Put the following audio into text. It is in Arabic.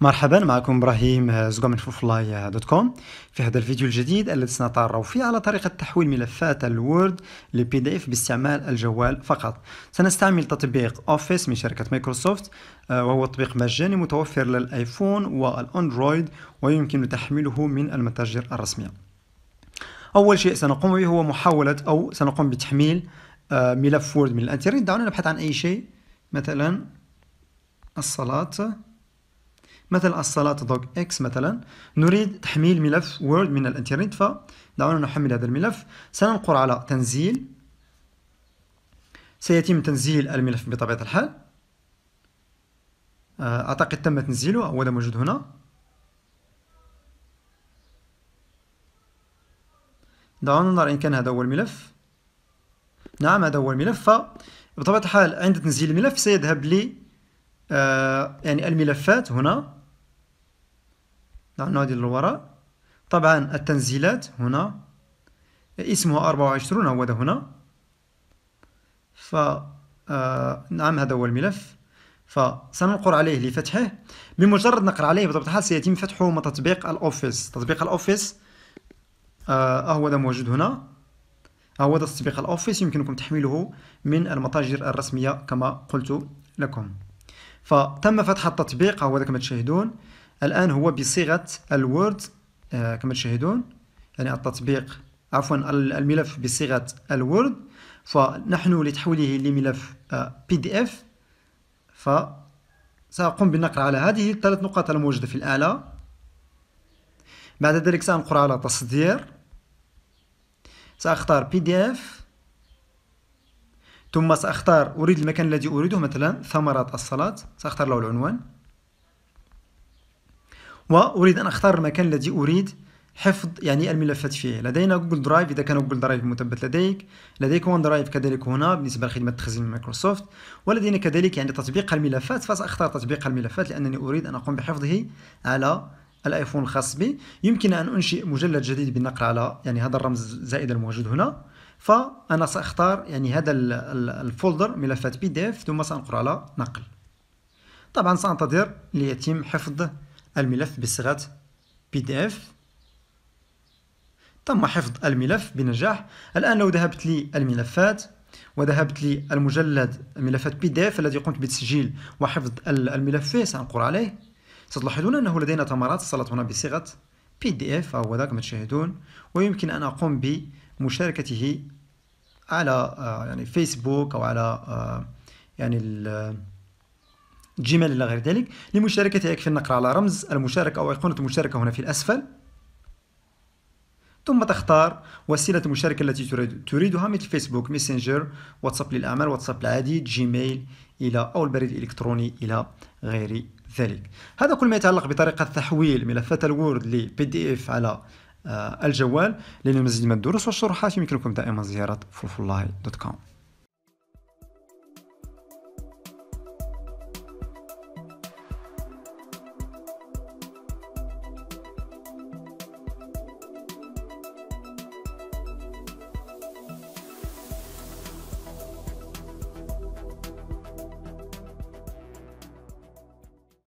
مرحبا معكم ابراهيم آه، زقوم من فوفلاي آه، دوت كوم في هذا الفيديو الجديد الذي سنتعرف فيه على طريقة تحويل ملفات الوورد لبي دي اف باستعمال الجوال فقط سنستعمل تطبيق اوفيس من شركة مايكروسوفت آه، وهو تطبيق مجاني متوفر للايفون والاندرويد ويمكن تحميله من المتاجر الرسمية اول شيء سنقوم به هو محاولة او سنقوم بتحميل ملف وورد من الانترنت دعونا نبحث عن اي شيء مثلا الصلاة مثلا الصلاة دوج اكس مثلا نريد تحميل ملف وورد من الانترنت فدعونا نحمل هذا الملف سننقر على تنزيل سيتم تنزيل الملف بطبيعة الحال آه، أعتقد تم تنزيله هو موجود هنا دعونا ننظر إن كان هذا هو الملف نعم هذا هو الملف فبطبيعة الحال عند تنزيل الملف سيذهب لي آه، يعني الملفات هنا نعم، نعود للوراء طبعا التنزيلات هنا اسمها 24 هو هذا هنا ف آه، نعم هذا هو الملف فسنقر عليه لفتحه بمجرد نقر عليه بطبيعة الحال سيتم فتحه مع تطبيق الأوفيس تطبيق الأوفيس آه هو هذا موجود هنا هو هذا تطبيق الأوفيس يمكنكم تحميله من المتاجر الرسمية كما قلت لكم فتم فتح التطبيق هو كما تشاهدون الآن هو بصيغة الوورد آه، كما تشاهدون يعني التطبيق عفوا الملف بصيغة الوورد فنحن لتحويله لملف بي دي اف فسأقوم بالنقر على هذه الثلاث نقاط الموجودة في الأعلى بعد ذلك سأنقر على تصدير سأختار بي دي اف ثم سأختار أريد المكان الذي أريده مثلا ثمرات الصلاة سأختار له العنوان وأريد أن أختار المكان الذي أريد حفظ يعني الملفات فيه لدينا جوجل درايف إذا كان جوجل درايف مثبت لديك لديك ون درايف كذلك هنا بالنسبة لخدمة تخزين مايكروسوفت ولدينا كذلك يعني تطبيق الملفات فسأختار تطبيق الملفات لأنني أريد أن أقوم بحفظه على الايفون الخاص بي يمكن أن أنشئ مجلد جديد بالنقر على يعني هذا الرمز الزائد الموجود هنا فانا ساختار يعني هذا الفولدر ملفات بي دي اف ثم سانقر على نقل طبعا سانتظر ليتم حفظ الملف بصيغه بي دي اف تم حفظ الملف بنجاح الان لو ذهبت للملفات وذهبت للمجلد ملفات بي دي اف الذي قمت بتسجيل وحفظ الملف فيه سانقر عليه ستلاحظون انه لدينا ثمرات اتصلت هنا بصيغه بي دي اف او ذاك ما تشاهدون ويمكن ان اقوم ب مشاركته على آه، يعني فيسبوك أو على آه، يعني الجيميل آه، إلى غير ذلك لمشاركته يكفي النقر على رمز المشاركة أو أيقونة المشاركة هنا في الأسفل ثم تختار وسيلة المشاركة التي تريد تريدها مثل فيسبوك ميسنجر واتساب للأعمال واتساب العادي جيميل إلى أو البريد الإلكتروني إلى غير ذلك هذا كل ما يتعلق بطريقة تحويل ملفات الوورد لبي دي اف على آه، الجوال للمزيد من الدروس والشروحات يمكنكم دائما زيارة فولفولاي دوت كوم